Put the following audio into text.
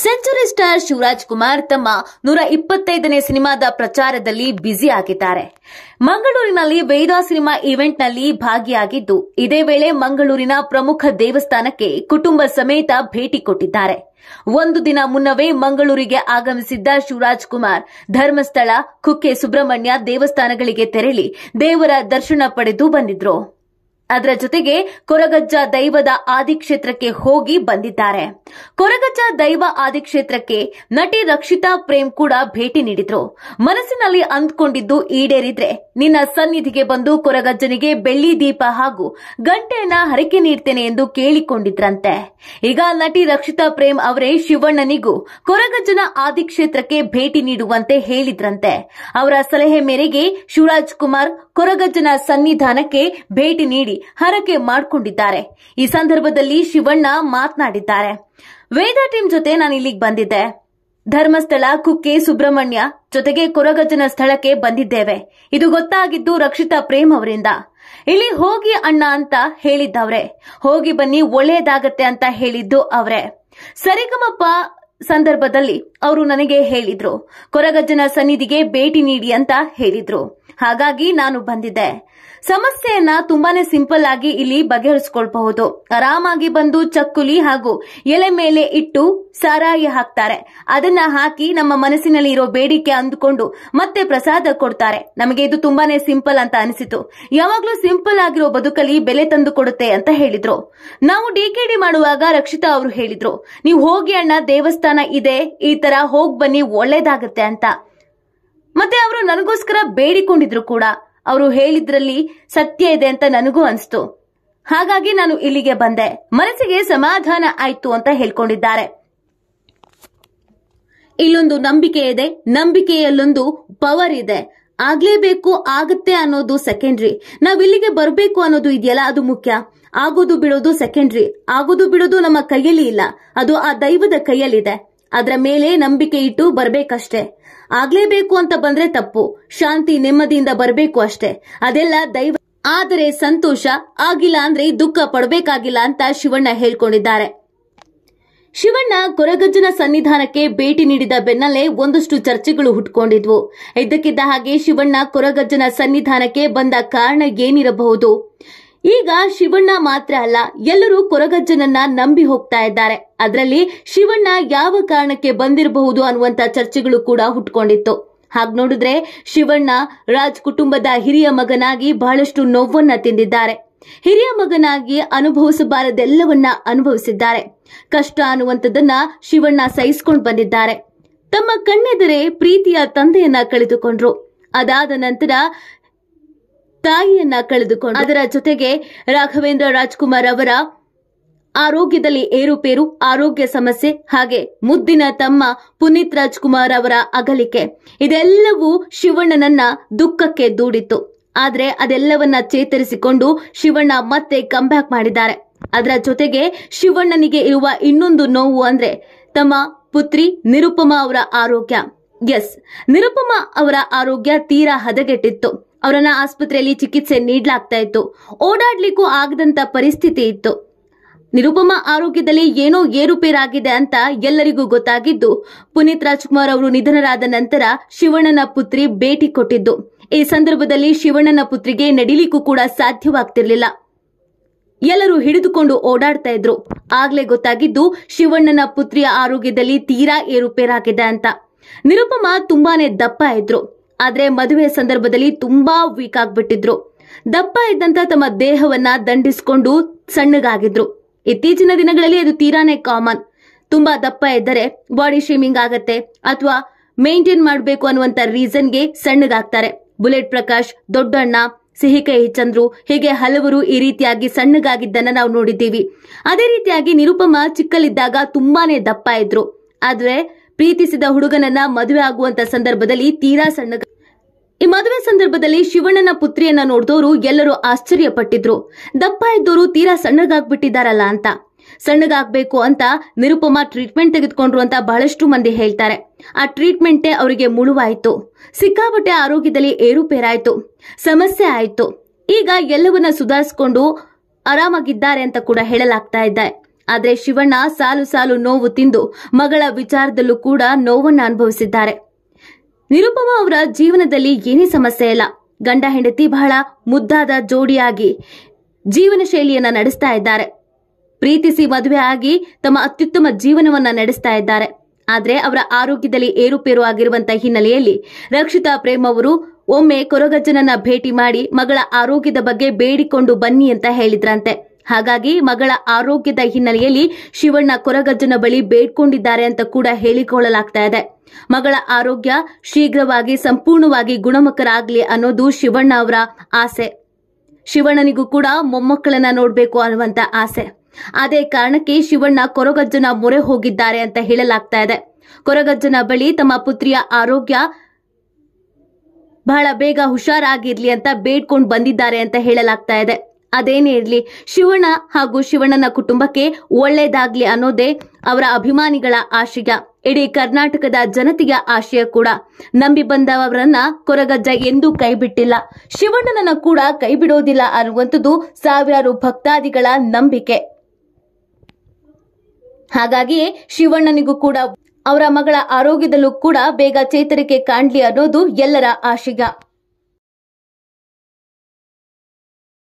century star Shivraj Kumar ತಮ್ಮ ನೂರ ಇಪ್ಪತ್ತೈದನೇ ಸಿನಿಮಾದ ಪ್ರಚಾರದಲ್ಲಿ ಬ್ಯುಸಿ ಆಗಿದ್ದಾರೆ ಮಂಗಳೂರಿನಲ್ಲಿ ವೇದಾ ಸಿನಿಮಾ ಈವೆಂಟ್ನಲ್ಲಿ ಭಾಗಿಯಾಗಿದ್ದು ಇದೇ ವೇಳೆ ಮಂಗಳೂರಿನ ಪ್ರಮುಖ ದೇವಸ್ಥಾನಕ್ಕೆ ಕುಟುಂಬ ಸಮೇತ ಭೇಟಿ ಕೊಟ್ಟಿದ್ದಾರೆ ಒಂದು ದಿನ ಮುನ್ನವೇ ಮಂಗಳೂರಿಗೆ ಆಗಮಿಸಿದ್ದ ಶಿವರಾಜ್ ಕುಮಾರ್ ಧರ್ಮಸ್ಥಳ ಕುಕ್ಕೆ ಸುಬ್ರಹ್ಮಣ್ಯ ದೇವಸ್ಥಾನಗಳಿಗೆ ತೆರಳಿ ದೇವರ ದರ್ಶನ ಪಡೆದು ಬಂದಿದ್ರು ಅದರ ಜೊತೆಗೆ ಕೊರಗಜ್ಜ ದೈವದ ಆದಿಕ್ಷೇತ್ರಕ್ಕೆ ಹೋಗಿ ಬಂದಿದ್ದಾರೆ ಕೊರಗಜ್ಜ ದೈವ ಆದಿಕ್ಷೇತ್ರಕ್ಕೆ ನಟಿ ರಕ್ಷಿತಾ ಪ್ರೇಮ್ ಕೂಡ ಭೇಟಿ ನೀಡಿದ್ರು ಮನಸ್ಸಿನಲ್ಲಿ ಅಂದ್ಕೊಂಡಿದ್ದು ಈಡೇರಿದ್ರೆ ನಿನ್ನ ಸನ್ನಿಧಿಗೆ ಬಂದು ಕೊರಗಜ್ಜನಿಗೆ ಬೆಳ್ಳಿ ದೀಪ ಹಾಗೂ ಗಂಟೆಯನ್ನ ಹರಕೆ ನೀಡ್ತೇನೆ ಎಂದು ಕೇಳಿಕೊಂಡಿದ್ರಂತೆ ಈಗ ನಟಿ ರಕ್ಷಿತಾ ಪ್ರೇಮ್ ಅವರೇ ಶಿವಣ್ಣನಿಗೂ ಕೊರಗಜ್ಜನ ಆದಿಕ್ಷೇತ್ರಕ್ಕೆ ಭೇಟಿ ನೀಡುವಂತೆ ಹೇಳಿದ್ರಂತೆ ಅವರ ಸಲಹೆ ಮೇರೆಗೆ ಶಿವರಾಜ್ ಕುಮಾರ್ ಕೊರಗಜ್ಜನ ಸನ್ನಿಧಾನಕ್ಕೆ ಭೇಟಿ ನೀಡಿ ಹರಕೆ ಮಾಡಿಕೊಂಡಿದ್ದಾರೆ ಈ ಸಂದರ್ಭದಲ್ಲಿ ಶಿವಣ್ಣ ಮಾತನಾಡಿದ್ದಾರೆ ವೇದ ಟೀಮ್ ಜೊತೆ ನಾನು ಇಲ್ಲಿಗೆ ಬಂದಿದ್ದೆ ಧರ್ಮಸ್ಥಳ ಕುಕ್ಕೆ ಸುಬ್ರಹ್ಮಣ್ಯ ಜೊತೆಗೆ ಕೊರಗಜ್ಜನ ಸ್ಥಳಕ್ಕೆ ಬಂದಿದ್ದೇವೆ ಇದು ಗೊತ್ತಾಗಿದ್ದು ರಕ್ಷಿತಾ ಪ್ರೇಮ್ ಅವರಿಂದ ಇಲ್ಲಿ ಹೋಗಿ ಅಣ್ಣ ಅಂತ ಹೇಳಿದ್ದವ್ರೆ ಹೋಗಿ ಬನ್ನಿ ಒಳ್ಳೆಯದಾಗತ್ತೆ ಅಂತ ಹೇಳಿದ್ದು ಅವರೇ ಸರಿಗಮಪ್ಪ ಸಂದರ್ಭದಲ್ಲಿ ಅವರು ನನಗೆ ಹೇಳಿದ್ರು ಕೊರಗಜ್ಜನ ಸನ್ನಿಧಿಗೆ ಭೇಟಿ ನೀಡಿ ಅಂತ ಹೇಳಿದ್ರು ಹಾಗಾಗಿ ನಾನು ಬಂದಿದ್ದೆ ಸಮಸ್ಯೆಯನ್ನ ತುಂಬಾನೇ ಸಿಂಪಲ್ ಆಗಿ ಇಲ್ಲಿ ಬಗೆಹರಿಸಿಕೊಳ್ಬಹುದು ಆರಾಮಾಗಿ ಬಂದು ಚಕ್ಕುಲಿ ಹಾಗೂ ಎಲೆ ಮೇಲೆ ಇಟ್ಟು ಸಾರಾಯಿ ಹಾಕ್ತಾರೆ ಅದನ್ನ ಹಾಕಿ ನಮ್ಮ ಮನಸ್ಸಿನಲ್ಲಿ ಇರೋ ಬೇಡಿಕೆ ಅಂದುಕೊಂಡು ಮತ್ತೆ ಪ್ರಸಾದ ಕೊಡ್ತಾರೆ ನಮಗೆ ಇದು ತುಂಬಾನೇ ಸಿಂಪಲ್ ಅಂತ ಅನಿಸಿತು ಯಾವಾಗ್ಲೂ ಸಿಂಪಲ್ ಆಗಿರೋ ಬದುಕಲ್ಲಿ ಬೆಲೆ ತಂದು ಕೊಡುತ್ತೆ ಅಂತ ಹೇಳಿದ್ರು ನಾವು ಡಿಕೆಡಿ ಮಾಡುವಾಗ ರಕ್ಷಿತಾ ಅವರು ಹೇಳಿದ್ರು ನೀವು ಹೋಗಿ ಅಣ್ಣ ದೇವಸ್ಥಾನ ಇದೆ ಈ ತರ ಹೋಗ್ ಬನ್ನಿ ಒಳ್ಳೇದಾಗುತ್ತೆ ಅಂತ ಮತ್ತೆ ಅವರು ನನಗೋಸ್ಕರ ಬೇಡಿಕೊಂಡಿದ್ರು ಕೂಡ ಅವರು ಹೇಳಿದ್ರಲ್ಲಿ ಸತ್ಯ ಇದೆ ಅಂತ ನನಗೂ ಅನ್ಸ್ತು ಹಾಗಾಗಿ ನಾನು ಇಲ್ಲಿಗೆ ಬಂದೆ ಮನಸ್ಸಿಗೆ ಸಮಾಧಾನ ಆಯ್ತು ಅಂತ ಹೇಳ್ಕೊಂಡಿದ್ದಾರೆ ಇಲ್ಲೊಂದು ನಂಬಿಕೆ ಇದೆ ನಂಬಿಕೆಯಲ್ಲೊಂದು ಪವರ್ ಇದೆ ಆಗ್ಲೇಬೇಕು ಆಗುತ್ತೆ ಅನ್ನೋದು ಸೆಕೆಂಡ್ರಿ ನಾವ್ ಇಲ್ಲಿಗೆ ಬರಬೇಕು ಅನ್ನೋದು ಇದೆಯಲ್ಲ ಅದು ಮುಖ್ಯ ಆಗೋದು ಬಿಡೋದು ಸೆಕೆಂಡ್ರಿ ಆಗೋದು ಬಿಡೋದು ನಮ್ಮ ಕೈಯಲ್ಲಿ ಇಲ್ಲ ಅದು ಆ ದೈವದ ಕೈಯಲ್ಲಿದೆ ಅದರ ಮೇಲೆ ನಂಬಿಕೆ ಇಟ್ಟು ಬರಬೇಕಷ್ಟೇ ಆಗ್ಲೇಬೇಕು ಅಂತ ಬಂದ್ರೆ ತಪ್ಪು ಶಾಂತಿ ನೆಮ್ಮದಿಯಿಂದ ಬರಬೇಕು ಅಷ್ಟೇ ಅದೆಲ್ಲ ದೈವ ಆದರೆ ಸಂತೋಷ ಆಗಿಲ್ಲ ಅಂದ್ರೆ ದುಃಖ ಪಡಬೇಕಾಗಿಲ್ಲ ಅಂತ ಶಿವಣ್ಣ ಹೇಳ್ಕೊಂಡಿದ್ದಾರೆ ಶಿವಣ್ಣ ಕೊರಗಜ್ಜನ ಸನ್ನಿಧಾನಕ್ಕೆ ಭೇಟಿ ನೀಡಿದ ಬೆನ್ನಲ್ಲೇ ಒಂದಷ್ಟು ಚರ್ಚೆಗಳು ಹುಟ್ಕೊಂಡಿದ್ವು ಇದ್ದಕ್ಕಿದ್ದ ಹಾಗೆ ಶಿವಣ್ಣ ಕೊರಗಜ್ಜನ ಸನ್ನಿಧಾನಕ್ಕೆ ಬಂದ ಕಾರಣ ಏನಿರಬಹುದು ಈಗ ಶಿವಣ್ಣ ಮಾತ್ರ ಅಲ್ಲ ಎಲ್ಲರೂ ಕೊರಗಜ್ಜನನ್ನ ನಂಬಿ ಹೋಗ್ತಾ ಇದ್ದಾರೆ ಅದರಲ್ಲಿ ಶಿವಣ್ಣ ಯಾವ ಕಾರಣಕ್ಕೆ ಬಂದಿರಬಹುದು ಅನ್ನುವಂತ ಚರ್ಚೆಗಳು ಕೂಡ ಹುಟ್ಕೊಂಡಿತ್ತು ಹಾಗೆ ನೋಡಿದ್ರೆ ಶಿವಣ್ಣ ರಾಜ್ ಕುಟುಂಬದ ಹಿರಿಯ ಮಗನಾಗಿ ಬಹಳಷ್ಟು ನೋವನ್ನ ತಿಂದಿದ್ದಾರೆ ಹಿರಿಯ ಮಗನಾಗಿ ಅನುಭವಿಸಬಾರದೆಲ್ಲವನ್ನ ಅನುಭವಿಸಿದ್ದಾರೆ ಕಷ್ಟ ಅನ್ನುವಂಥದ್ದನ್ನ ಶಿವಣ್ಣ ಸಹಿಸಿಕೊಂಡು ಬಂದಿದ್ದಾರೆ ತಮ್ಮ ಕಣ್ಣೆದರೆ ಪ್ರೀತಿಯ ತಂದೆಯನ್ನ ಕಳೆದುಕೊಂಡ್ರು ಅದಾದ ನಂತರ ತಾಯಿಯನ್ನ ಕಳೆದುಕೊಂಡು ಅದರ ಜೊತೆಗೆ ರಾಘವೇಂದ್ರ ರಾಜ್ಕುಮಾರ್ ಅವರ ಆರೋಗ್ಯದಲ್ಲಿ ಏರುಪೇರು ಆರೋಗ್ಯ ಸಮಸ್ಯೆ ಹಾಗೆ ಮುದ್ದಿನ ತಮ್ಮ ಪುನೀತ್ ರಾಜ್ಕುಮಾರ್ ಅವರ ಅಗಲಿಕೆ ಇದೆಲ್ಲವೂ ಶಿವಣ್ಣನನ್ನ ದುಃಖಕ್ಕೆ ದೂಡಿತ್ತು ಆದ್ರೆ ಅದೆಲ್ಲವನ್ನ ಚೇತರಿಸಿಕೊಂಡು ಶಿವಣ್ಣ ಮತ್ತೆ ಕಂಬ್ಯಾಕ್ ಮಾಡಿದ್ದಾರೆ ಅದರ ಜೊತೆಗೆ ಶಿವಣ್ಣನಿಗೆ ಇರುವ ಇನ್ನೊಂದು ನೋವು ಅಂದ್ರೆ ತಮ್ಮ ಪುತ್ರಿ ನಿರುಪಮಾ ಅವರ ಆರೋಗ್ಯ ಎಸ್ ನಿರುಪಮಾ ಅವರ ಆರೋಗ್ಯ ತೀರಾ ಹದಗೆಟ್ಟಿತ್ತು ಅವರನ್ನ ಆಸ್ಪತ್ರೆಯಲ್ಲಿ ಚಿಕಿತ್ಸೆ ನೀಡಲಾಗ್ತಾ ಇತ್ತು ಓಡಾಡ್ಲಿಕ್ಕೂ ಆಗದಂತ ಪರಿಸ್ಥಿತಿ ಇತ್ತು ನಿರುಪಮ ಆರೋಗ್ಯದಲ್ಲಿ ಏನೋ ಏರುಪೇರಾಗಿದೆ ಅಂತ ಎಲ್ಲರಿಗೂ ಗೊತ್ತಾಗಿದ್ದು ಪುನೀತ್ ರಾಜ್ಕುಮಾರ್ ಅವರು ನಿಧನರಾದ ನಂತರ ಶಿವಣ್ಣನ ಪುತ್ರಿ ಭೇಟಿ ಕೊಟ್ಟಿದ್ದು ಈ ಸಂದರ್ಭದಲ್ಲಿ ಶಿವಣ್ಣನ ಪುತ್ರಿಗೆ ನಡಿಲಿಕ್ಕೂ ಕೂಡ ಸಾಧ್ಯವಾಗ್ತಿರ್ಲಿಲ್ಲ ಎಲ್ಲರೂ ಹಿಡಿದುಕೊಂಡು ಓಡಾಡ್ತಾ ಇದ್ರು ಆಗ್ಲೇ ಗೊತ್ತಾಗಿದ್ದು ಶಿವಣ್ಣನ ಪುತ್ರಿಯ ಆರೋಗ್ಯದಲ್ಲಿ ತೀರಾ ಏರುಪೇರಾಗಿದೆ ಅಂತ ನಿರುಪಮ ತುಂಬಾನೇ ದಪ್ಪ ಇದ್ರು ಆದ್ರೆ ಮದುವೆ ಸಂದರ್ಭದಲ್ಲಿ ತುಂಬಾ ವೀಕ್ ಆಗ್ಬಿಟ್ಟಿದ್ರು ದಪ್ಪ ಇದ್ದಂತ ತಮ್ಮ ದೇಹವನ್ನ ದಂಡಿಸಿಕೊಂಡು ಸಣ್ಣಗಾಗಿದ್ರು ಇತ್ತೀಚಿನ ದಿನಗಳಲ್ಲಿ ಅದು ತೀರಾನೇ ಕಾಮನ್ ತುಂಬಾ ದಪ್ಪ ಇದ್ದರೆ ಬಾಡಿ ಶೇಮಿಂಗ್ ಆಗತ್ತೆ ಅಥವಾ ಮೇಂಟೈನ್ ಮಾಡಬೇಕು ಅನ್ನುವಂತ ರೀಸನ್ಗೆ ಸಣ್ಣಗಾಗ್ತಾರೆ ಬುಲೆಟ್ ಪ್ರಕಾಶ್ ದೊಡ್ಡಣ್ಣ ಸಿಹಿ ಚಂದ್ರು ಹೀಗೆ ಹಲವರು ಈ ರೀತಿಯಾಗಿ ಸಣ್ಣಗಾಗಿದ್ದನ್ನ ನಾವು ನೋಡಿದ್ದೀವಿ ಅದೇ ರೀತಿಯಾಗಿ ನಿರುಪಮ ಚಿಕ್ಕಲಿದ್ದಾಗ ತುಂಬಾನೇ ದಪ್ಪ ಇದ್ರು ಆದ್ರೆ ಪ್ರೀತಿಸಿದ ಹುಡುಗನನ್ನ ಮದುವೆ ಆಗುವಂತ ಸಂದರ್ಭದಲ್ಲಿ ತೀರಾ ಸಣ್ಣ ಈ ಮದುವೆ ಸಂದರ್ಭದಲ್ಲಿ ಶಿವಣ್ಣನ ಪುತ್ರಿಯನ್ನ ನೋಡಿದವರು ಎಲ್ಲರೂ ಆಶ್ಚರ್ಯಪಟ್ಟಿದ್ರು ದಪ್ಪ ಇದ್ದವರು ತೀರಾ ಸಣ್ಣಗಾಗ್ಬಿಟ್ಟಿದ್ದಾರಲ್ಲ ಅಂತ ಸಣ್ಣಗಾಗ್ಬೇಕು ಅಂತ ನಿರುಪಮ ಟ್ರೀಟ್ಮೆಂಟ್ ತೆಗೆದುಕೊಂಡ್ರು ಅಂತ ಬಹಳಷ್ಟು ಮಂದಿ ಹೇಳ್ತಾರೆ ಆ ಟ್ರೀಟ್ಮೆಂಟೇ ಅವರಿಗೆ ಮುಳುವಾಯಿತು ಸಿಕ್ಕಾಪಟ್ಟೆ ಆರೋಗ್ಯದಲ್ಲಿ ಏರುಪೇರಾಯಿತು ಸಮಸ್ಯೆ ಆಯಿತು ಈಗ ಎಲ್ಲವನ್ನ ಸುಧಾರಿಸಿಕೊಂಡು ಆರಾಮಾಗಿದ್ದಾರೆ ಅಂತ ಕೂಡ ಹೇಳಲಾಗ್ತಾ ಇದ್ದಾರೆ ಆದರೆ ಶಿವಣ್ಣ ಸಾಲು ಸಾಲು ನೋವು ತಿಂದು ಮಗಳ ವಿಚಾರದಲ್ಲೂ ಕೂಡ ನೋವನ್ನು ಅನುಭವಿಸಿದ್ದಾರೆ ನಿರುಪಮ ಅವರ ಜೀವನದಲ್ಲಿ ಏನೇ ಸಮಸ್ಯೆ ಇಲ್ಲ ಗಂಡ ಹೆಂಡತಿ ಬಹಳ ಮುದ್ದಾದ ಜೋಡಿಯಾಗಿ ಜೀವನ ಶೈಲಿಯನ್ನ ನಡೆಸ್ತಾ ಇದ್ದಾರೆ ಪ್ರೀತಿಸಿ ಮದುವೆ ಆಗಿ ತಮ್ಮ ಅತ್ಯುತ್ತಮ ಜೀವನವನ್ನ ನಡೆಸ್ತಾ ಇದ್ದಾರೆ ಆದರೆ ಅವರ ಆರೋಗ್ಯದಲ್ಲಿ ಏರುಪೇರು ಆಗಿರುವಂತಹ ಹಿನ್ನೆಲೆಯಲ್ಲಿ ರಕ್ಷಿತಾ ಪ್ರೇಮ್ ಅವರು ಒಮ್ಮೆ ಕೊರಗಜ್ಜನನ್ನ ಭೇಟಿ ಮಾಡಿ ಮಗಳ ಆರೋಗ್ಯದ ಬಗ್ಗೆ ಬೇಡಿಕೊಂಡು ಬನ್ನಿ ಅಂತ ಹೇಳಿದ್ರಂತೆ ಹಾಗಾಗಿ ಮಗಳ ಆರೋಗ್ಯದ ಹಿನ್ನೆಲೆಯಲ್ಲಿ ಶಿವಣ್ಣ ಕೊರಗಜ್ಜನ ಬಳಿ ಬೇಡ್ಕೊಂಡಿದ್ದಾರೆ ಅಂತ ಕೂಡ ಹೇಳಿಕೊಳ್ಳಲಾಗ್ತಾ ಇದೆ ಮಗಳ ಆರೋಗ್ಯ ಶೀಘ್ರವಾಗಿ ಸಂಪೂರ್ಣವಾಗಿ ಗುಣಮುಖರಾಗಲಿ ಅನ್ನೋದು ಶಿವಣ್ಣ ಅವರ ಆಸೆ ಶಿವಣ್ಣನಿಗೂ ಕೂಡ ಮೊಮ್ಮಕ್ಕಳನ್ನ ನೋಡಬೇಕು ಅನ್ನುವಂತ ಆಸೆ ಅದೇ ಕಾರಣಕ್ಕೆ ಶಿವಣ್ಣ ಕೊರಗಜ್ಜನ ಮೊರೆ ಹೋಗಿದ್ದಾರೆ ಅಂತ ಹೇಳಲಾಗ್ತಾ ಇದೆ ಕೊರಗಜ್ಜನ ಬಳಿ ತಮ್ಮ ಪುತ್ರಿಯ ಆರೋಗ್ಯ ಬಹಳ ಬೇಗ ಹುಷಾರಾಗಿರ್ಲಿ ಅಂತ ಬೇಡ್ಕೊಂಡು ಬಂದಿದ್ದಾರೆ ಅಂತ ಹೇಳಲಾಗ್ತಾ ಇದೆ ಅದೇನೇ ಇರಲಿ ಶಿವಣ್ಣ ಹಾಗೂ ಶಿವಣ್ಣನ ಕುಟುಂಬಕ್ಕೆ ಒಳ್ಳೇದಾಗ್ಲಿ ಅನ್ನೋದೇ ಅವರ ಅಭಿಮಾನಿಗಳ ಆಶಯ ಇಡೀ ಕರ್ನಾಟಕದ ಜನತೆಯ ಆಶಯ ಕೂಡ ನಂಬಿ ಬಂದವರನ್ನ ಕೊರಗಜ್ಜ ಎಂದೂ ಕೈಬಿಟ್ಟಿಲ್ಲ ಶಿವಣ್ಣನನ್ನ ಕೂಡ ಕೈ ಬಿಡೋದಿಲ್ಲ ಅನ್ನುವಂಥದ್ದು ಸಾವಿರಾರು ಭಕ್ತಾದಿಗಳ ನಂಬಿಕೆ ಹಾಗಾಗಿಯೇ ಶಿವಣ್ಣನಿಗೂ ಕೂಡ ಅವರ ಮಗಳ ಆರೋಗ್ಯದಲ್ಲೂ ಕೂಡ ಬೇಗ ಚೇತರಿಕೆ ಕಾಣ್ಲಿ ಅನ್ನೋದು ಎಲ್ಲರ ಆಶಯ